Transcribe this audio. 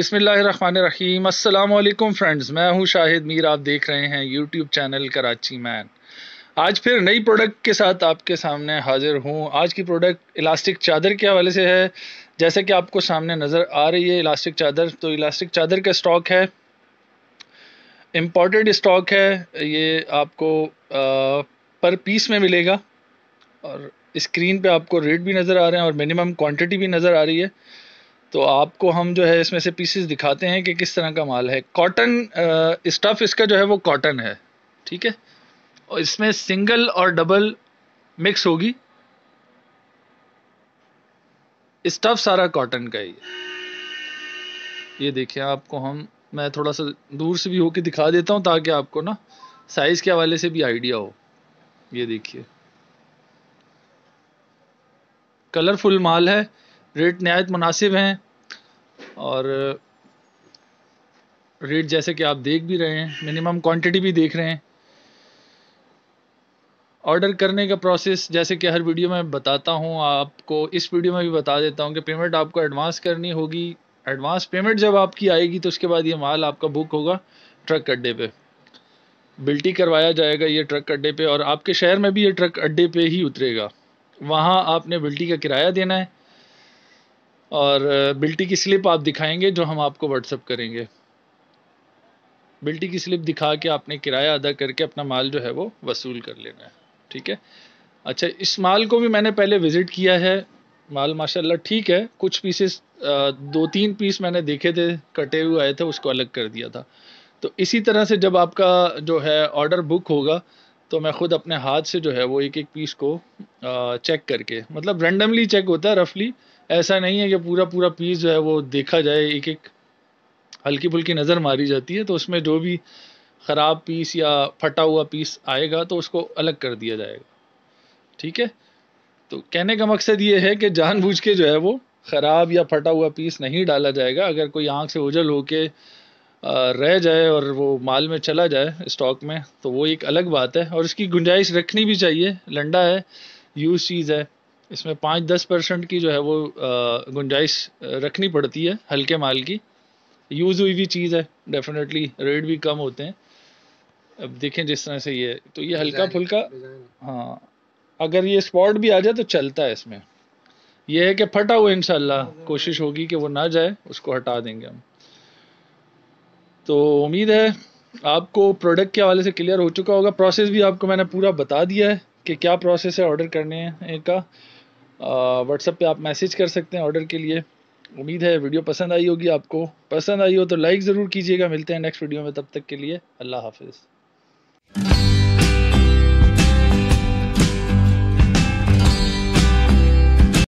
अस्सलाम वालेकुम फ्रेंड्स मैं हूं शाहिद मीर आप देख रहे हैं यूट्यूब चैनल कराची मैन आज फिर नई प्रोडक्ट के साथ आपके सामने हाजिर हूं आज की प्रोडक्ट इलास्टिक चादर के हवाले से है जैसे कि आपको सामने नज़र आ रही है इलास्टिक चादर तो इलास्टिक चादर का स्टॉक है इम्पोर्टेड स्टॉक है ये आपको आ, पर पीस में मिलेगा और स्क्रीन पर आपको रेट भी नज़र आ रहे हैं और मिनिमम क्वान्टिटी भी नज़र आ रही है तो आपको हम जो है इसमें से पीसेस दिखाते हैं कि किस तरह का माल है कॉटन स्टफ़ इसका जो है वो कॉटन है ठीक है और इसमें सिंगल और डबल मिक्स होगी स्टफ़ सारा कॉटन का ही है ये देखिए आपको हम मैं थोड़ा सा दूर से भी होके दिखा देता हूँ ताकि आपको ना साइज़ के हवाले से भी आइडिया हो ये देखिए कलरफुल माल है रेट नहायत मुनासिब हैं और रेट जैसे कि आप देख भी रहे हैं मिनिमम क्वांटिटी भी देख रहे हैं ऑर्डर करने का प्रोसेस जैसे कि हर वीडियो में बताता हूँ आपको इस वीडियो में भी बता देता हूँ कि पेमेंट आपको एडवांस करनी होगी एडवांस पेमेंट जब आपकी आएगी तो उसके बाद ये माल आपका बुक होगा ट्रक अड्डे पे बिल्टी करवाया जाएगा ये ट्रक अड्डे पे और आपके शहर में भी ये ट्रक अड्डे पे ही उतरेगा वहाँ आपने बिल्टी का किराया देना है और बिल्टी की स्लिप आप दिखाएंगे जो हम आपको व्हाट्सअप करेंगे बिल्टी की स्लिप दिखा के आपने किराया अदा करके अपना माल जो है वो वसूल कर लेना है ठीक है अच्छा इस माल को भी मैंने पहले विज़िट किया है माल माशाल्लाह ठीक है कुछ पीसेस दो तीन पीस मैंने देखे थे कटे हुए आए थे उसको अलग कर दिया था तो इसी तरह से जब आपका जो है ऑर्डर बुक होगा तो मैं खुद अपने हाथ से जो है वो एक एक पीस को चेक करके मतलब रेंडमली चेक होता है रफली ऐसा नहीं है कि पूरा पूरा पीस जो है वो देखा जाए एक एक हल्की फुल्की नज़र मारी जाती है तो उसमें जो भी ख़राब पीस या फटा हुआ पीस आएगा तो उसको अलग कर दिया जाएगा ठीक है तो कहने का मकसद ये है कि जानबूझ के जो है वो ख़राब या फटा हुआ पीस नहीं डाला जाएगा अगर कोई आँख से हो होके रह जाए और वो माल में चला जाए स्टॉक में तो वो एक अलग बात है और इसकी गुंजाइश रखनी भी चाहिए लंडा है यूज चीज़ है इसमें पाँच दस परसेंट की जो है वो गुंजाइश रखनी पड़ती है हल्के माल की यूज़ हुई भी चीज़ है डेफिनेटली रेट भी कम होते हैं अब देखें जिस तरह से ये तो ये हल्का फुल्का हाँ अगर ये स्पॉट भी आ जाए तो चलता है इसमें यह है कि फटा हुआ इनशाला हाँ, कोशिश होगी कि वो ना जाए उसको हटा देंगे हम तो उम्मीद है आपको प्रोडक्ट के हवाले से क्लियर हो चुका होगा प्रोसेस भी आपको मैंने पूरा बता दिया है कि क्या प्रोसेस है ऑर्डर करने का व्हाट्सएप पे आप मैसेज कर सकते हैं ऑर्डर के लिए उम्मीद है वीडियो पसंद आई होगी आपको पसंद आई हो तो लाइक ज़रूर कीजिएगा मिलते हैं नेक्स्ट वीडियो में तब तक के लिए अल्लाह हाफिज़